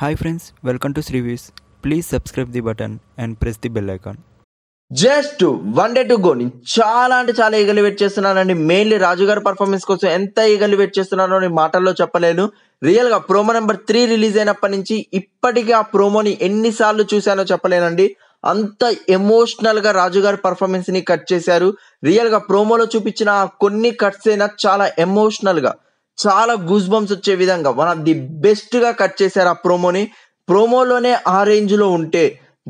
Hi friends welcome to శ్రీవీస్ please subscribe the button and press the bell icon just one day to go నేను చాలా అంటే చాలా ఈగలు వెయిట్ చేస్తున్నానండి మెయిన్లీ రాజు గారి పర్ఫార్మెన్స్ కోసం ఎంత ఈగలు వెయిట్ చేస్తున్నానో నేను మాటల్లో చెప్పలేను రియల్గా ప్రోమో నెంబర్ త్రీ రిలీజ్ అయినప్పటి నుంచి ఇప్పటికీ ఆ ప్రోమోని ఎన్నిసార్లు చూశానో చెప్పలేనండి అంత ఎమోషనల్గా రాజు గారి పర్ఫార్మెన్స్ని కట్ చేశారు రియల్గా ప్రోమోలో చూపించిన కొన్ని కట్స్ అయినా చాలా ఎమోషనల్గా చాలా గూస్ బంప్స్ వచ్చే విధంగా వన్ ఆఫ్ ది బెస్ట్గా కట్ చేశారు ఆ ప్రోమోని ప్రోమోలోనే ఆ రేంజ్లో ఉంటే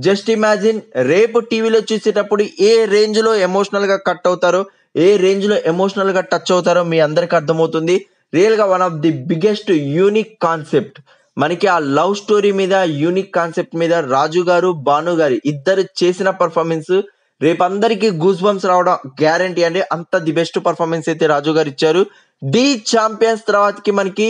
జస్ట్ ఇమాజిన్ రేపు టీవీలో చూసేటప్పుడు ఏ రేంజ్లో ఎమోషనల్గా కట్ అవుతారో ఏ రేంజ్లో ఎమోషనల్గా టచ్ అవుతారో మీ అందరికి అర్థమవుతుంది రియల్గా one of the biggest unique concept మనకి ఆ లవ్ స్టోరీ మీద యూనిక్ కాన్సెప్ట్ మీద రాజు గారు భాను గారు ఇద్దరు చేసిన పర్ఫార్మెన్స్ రేపు అందరికీ గూస్ బంప్స్ రావడం గ్యారంటీ అండి అంత ది బెస్ట్ పర్ఫార్మెన్స్ అయితే రాజు గారు ఇచ్చారు ది ఛాంపియన్స్ తర్వాతకి మనకి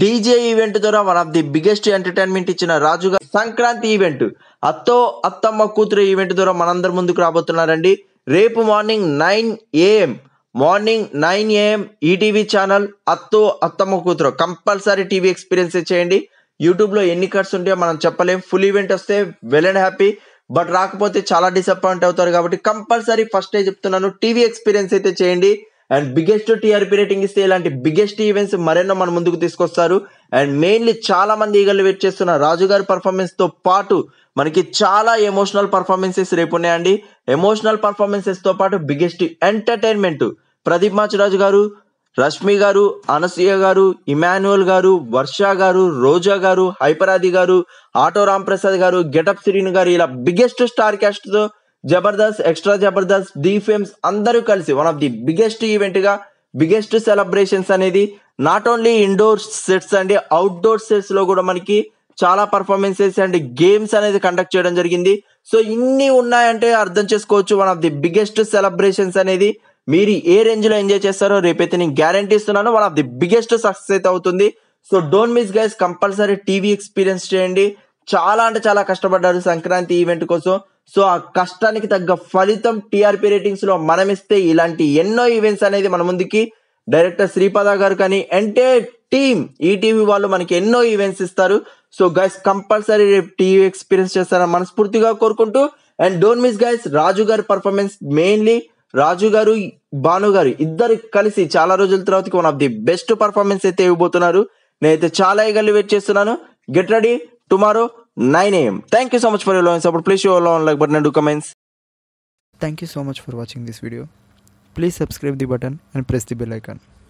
డీజే ఈవెంట్ ద్వారా one of the biggest entertainment ఇచ్చిన రాజుగా సంక్రాంతి ఈవెంట్ అత్తో అత్తమ్మ కూతురు ఈవెంట్ ద్వారా మనందరి ముందుకు రాబోతున్నారండి రేపు morning nine AM morning nine AM ETV channel అత్తో అత్తమ్మ కూతురు కంపల్సరీ టీవీ ఎక్స్పీరియన్స్ చేయండి యూట్యూబ్లో ఎన్ని కట్స్ ఉంటాయో మనం చెప్పలేం ఫుల్ ఈవెంట్ వస్తే వెల్ అండ్ హ్యాపీ బట్ రాకపోతే చాలా డిసప్పాయింట్ అవుతారు కాబట్టి కంపల్సరీ ఫస్ట్ డే చెప్తున్నాను టీవీ ఎక్స్పీరియన్స్ అయితే చేయండి అండ్ బిగ్గెస్ట్ టీఆర్పీ రేటింగ్ ఇస్తే ఇలాంటి బిగ్గెస్ట్ ఈవెంట్స్ మరెన్నో మన ముందుకు తీసుకొస్తారు అండ్ మెయిన్లీ చాలా మంది ఈగలు వెయిట్ చేస్తున్న రాజు పర్ఫార్మెన్స్ తో పాటు మనకి చాలా ఎమోషనల్ పర్ఫార్మెన్సెస్ రేపు ఉన్నాయండి ఎమోషనల్ పర్ఫార్మెన్సెస్ తో పాటు బిగ్గెస్ట్ ఎంటర్టైన్మెంట్ ప్రదీప్ మాచిరాజు గారు రష్మి గారు అనసూయ గారు ఇమాన్యువల్ గారు వర్ష గారు రోజా గారు హైపరాది గారు ఆటో రామ్ ప్రసాద్ గారు గెటప్ సిరీన్ గారు ఇలా బిగ్గెస్ట్ స్టార్ క్యాస్ట్తో Jabardasth extra Jabardasth the fames అందరూ కలిసి వన్ ఆఫ్ ది బిగ్గెస్ట్ ఈవెంట్గా బిగ్గెస్ట్ సెలబ్రేషన్స్ అనేది నాట్ ఓన్లీ ఇండోర్ సెట్స్ అండి అవుట్డోర్ సెట్స్లో కూడా మనకి చాలా పర్ఫార్మెన్సెస్ అండ్ గేమ్స్ అనేది కండక్ట్ చేయడం జరిగింది సో ఇన్ని ఉన్నాయంటే అర్థం చేసుకోవచ్చు one of the biggest celebrations అనేది మీరు ఏ రేంజ్లో ఎంజాయ్ చేస్తారో రేపైతే నేను గ్యారంటీ ఇస్తున్నాను one of the biggest success అయితే అవుతుంది so don't miss guys compulsory TV experience చేయండి చాలా అంటే చాలా కష్టపడ్డారు సంక్రాంతి ఈవెంట్ కోసం సో ఆ కష్టానికి తగ్గ ఫలితం టీఆర్పీ రేటింగ్స్ లో మనం ఇస్తే ఇలాంటి ఎన్నో ఈవెంట్స్ అనేది మన ముందుకి డైరెక్టర్ శ్రీపద గారు కానీ అంటే టీమ్ ఈటీవీ వాళ్ళు మనకి ఎన్నో ఈవెంట్స్ ఇస్తారు సో గైస్ కంపల్సరీ రేపు టీవీ ఎక్స్పీరియన్స్ చేస్తారని మనస్ఫూర్తిగా కోరుకుంటూ and don't miss guys Raju గారి పర్ఫార్మెన్స్ మెయిన్లీ రాజు గారు భాను గారు ఇద్దరు కలిసి చాలా రోజుల తర్వాత one of the best performance అయితే ఇవ్వబోతున్నారు నేనైతే చాలా ఈగర్లీ వెయిట్ చేస్తున్నాను get ready tomorrow 9 a.m. Thank you so much for your love and support. Please show your love like button and do comments. Thank you so much for watching this video. Please subscribe the button and press the bell icon.